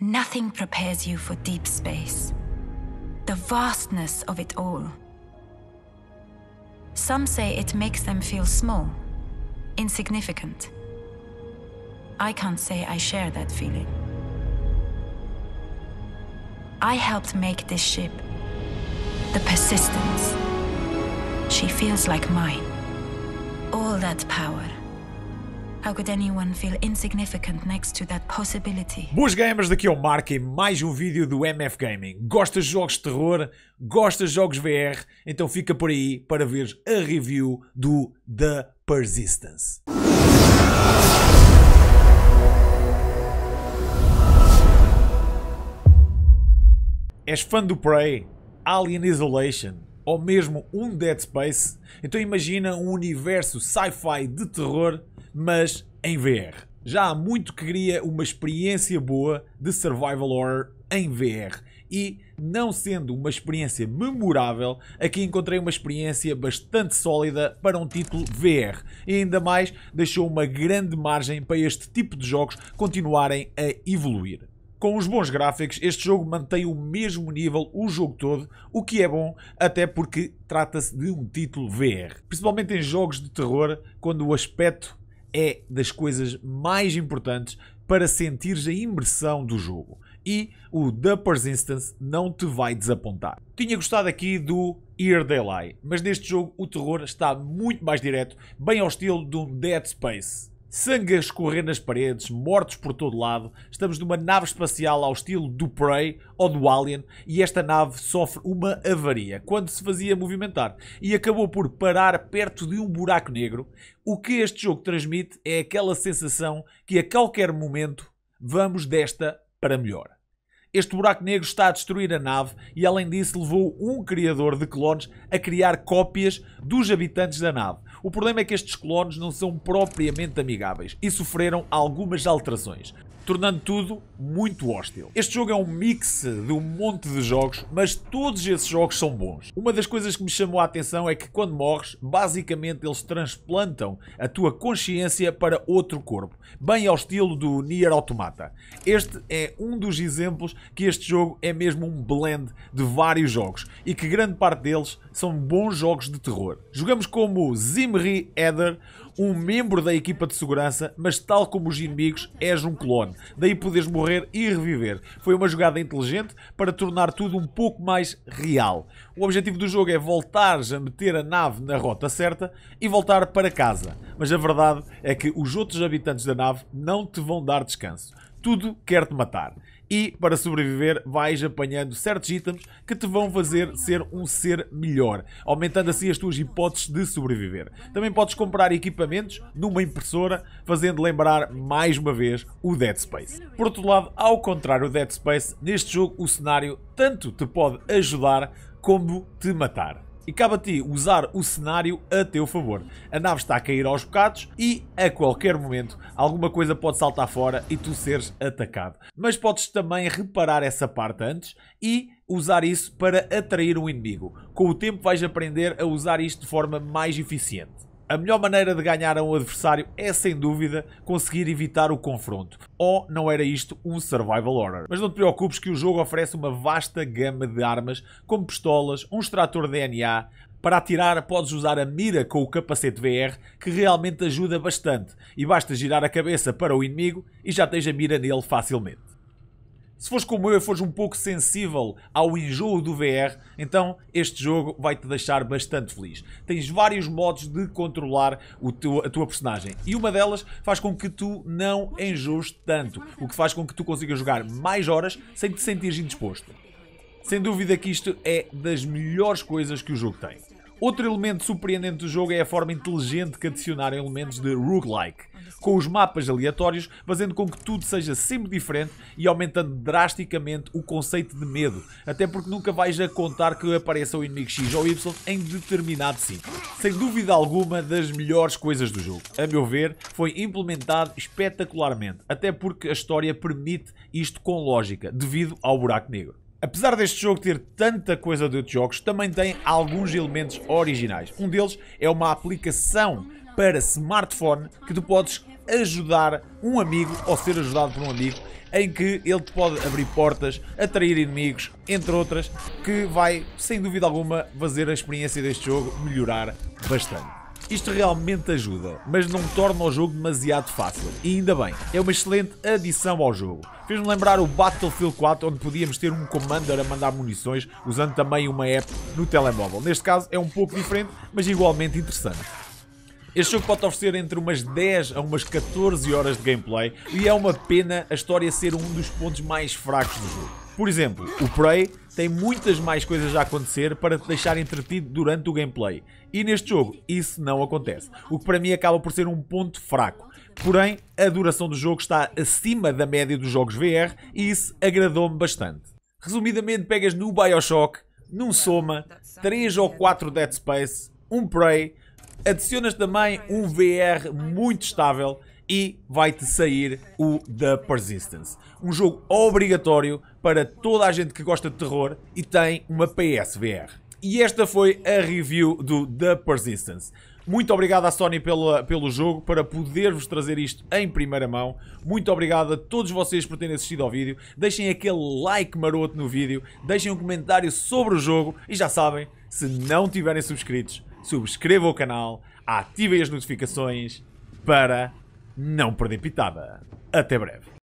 Nothing prepares you for deep space. The vastness of it all. Some say it makes them feel small, insignificant. I can't say I share that feeling. I helped make this ship. The persistence. She feels like mine. All that power. How could anyone feel insignificant next to that possibility? Boas gamers, daqui é o Marco e mais um vídeo do MF Gaming. Gostas de jogos de terror? Gostas de jogos VR? Então fica por aí para ver a review do The Persistence. És fã do Prey, Alien Isolation ou mesmo um Dead Space? Então imagina um universo sci-fi de terror mas em VR. Já há muito que queria uma experiência boa de survival horror em VR. E, não sendo uma experiência memorável, aqui encontrei uma experiência bastante sólida para um título VR. E ainda mais, deixou uma grande margem para este tipo de jogos continuarem a evoluir. Com os bons gráficos, este jogo mantém o mesmo nível o jogo todo, o que é bom, até porque trata-se de um título VR. Principalmente em jogos de terror, quando o aspecto é das coisas mais importantes para sentires a imersão do jogo. E o Duppers Instance não te vai desapontar. Tinha gostado aqui do Ear Delay, mas neste jogo o terror está muito mais direto, bem ao estilo de um Dead Space. Sangue a escorrer nas paredes, mortos por todo lado. Estamos numa nave espacial ao estilo do Prey ou do Alien e esta nave sofre uma avaria quando se fazia movimentar e acabou por parar perto de um buraco negro. O que este jogo transmite é aquela sensação que a qualquer momento vamos desta para melhor. Este buraco negro está a destruir a nave e, além disso, levou um criador de clones a criar cópias dos habitantes da nave. O problema é que estes clones não são propriamente amigáveis e sofreram algumas alterações tornando tudo muito hostil. Este jogo é um mix de um monte de jogos, mas todos esses jogos são bons. Uma das coisas que me chamou a atenção é que quando morres, basicamente eles transplantam a tua consciência para outro corpo, bem ao estilo do Nier Automata. Este é um dos exemplos que este jogo é mesmo um blend de vários jogos e que grande parte deles são bons jogos de terror. Jogamos como Zimri Eder, um membro da equipa de segurança, mas tal como os inimigos, és um clone. Daí podes morrer e reviver. Foi uma jogada inteligente para tornar tudo um pouco mais real. O objetivo do jogo é voltares a meter a nave na rota certa e voltar para casa. Mas a verdade é que os outros habitantes da nave não te vão dar descanso tudo quer te matar. E para sobreviver, vais apanhando certos itens que te vão fazer ser um ser melhor, aumentando assim as tuas hipóteses de sobreviver. Também podes comprar equipamentos numa impressora, fazendo lembrar mais uma vez o Dead Space. Por outro lado, ao contrário do Dead Space, neste jogo o cenário tanto te pode ajudar como te matar e cabe a ti usar o cenário a teu favor. A nave está a cair aos bocados e a qualquer momento alguma coisa pode saltar fora e tu seres atacado. Mas podes também reparar essa parte antes e usar isso para atrair um inimigo. Com o tempo vais aprender a usar isto de forma mais eficiente. A melhor maneira de ganhar a um adversário é, sem dúvida, conseguir evitar o confronto. Ou não era isto um survival horror. Mas não te preocupes que o jogo oferece uma vasta gama de armas, como pistolas, um extrator DNA, para atirar, podes usar a mira com o capacete VR, que realmente ajuda bastante, e basta girar a cabeça para o inimigo e já tens a mira nele facilmente. Se fores como eu e fores um pouco sensível ao enjoo do VR, então este jogo vai te deixar bastante feliz. Tens vários modos de controlar teu, a tua personagem e uma delas faz com que tu não enjoes tanto, o que faz com que tu consigas jogar mais horas sem te sentir indisposto. Sem dúvida que isto é das melhores coisas que o jogo tem. Outro elemento surpreendente do jogo é a forma inteligente que adicionaram elementos de roguelike, com os mapas aleatórios fazendo com que tudo seja sempre diferente e aumentando drasticamente o conceito de medo, até porque nunca vais a contar que apareça o inimigo X ou Y em determinado sítio. Sem dúvida alguma, das melhores coisas do jogo. A meu ver, foi implementado espetacularmente, até porque a história permite isto com lógica, devido ao buraco negro. Apesar deste jogo ter tanta coisa de outros jogos, também tem alguns elementos originais. Um deles é uma aplicação para smartphone que tu podes ajudar um amigo ou ser ajudado por um amigo em que ele te pode abrir portas, atrair inimigos, entre outras, que vai, sem dúvida alguma, fazer a experiência deste jogo melhorar bastante. Isto realmente ajuda, mas não torna o jogo demasiado fácil. E ainda bem, é uma excelente adição ao jogo. Fez-me lembrar o Battlefield 4, onde podíamos ter um commander a mandar munições, usando também uma app no telemóvel. Neste caso é um pouco diferente, mas igualmente interessante. Este jogo pode oferecer entre umas 10 a umas 14 horas de gameplay e é uma pena a história ser um dos pontos mais fracos do jogo. Por exemplo, o Prey tem muitas mais coisas a acontecer para te deixar entretido durante o gameplay. E neste jogo, isso não acontece. O que para mim acaba por ser um ponto fraco. Porém, a duração do jogo está acima da média dos jogos VR e isso agradou-me bastante. Resumidamente, pegas no Bioshock, num Soma, 3 ou 4 Dead Space, um Prey, adicionas também um VR muito estável e vai-te sair o The Persistence. Um jogo obrigatório para toda a gente que gosta de terror e tem uma PSVR. E esta foi a review do The Persistence. Muito obrigado à Sony pelo pelo jogo, para poder-vos trazer isto em primeira mão. Muito obrigado a todos vocês por terem assistido ao vídeo. Deixem aquele like maroto no vídeo, deixem um comentário sobre o jogo e já sabem, se não tiverem subscritos, subscrevam o canal, ativem as notificações para não perder pitada. Até breve.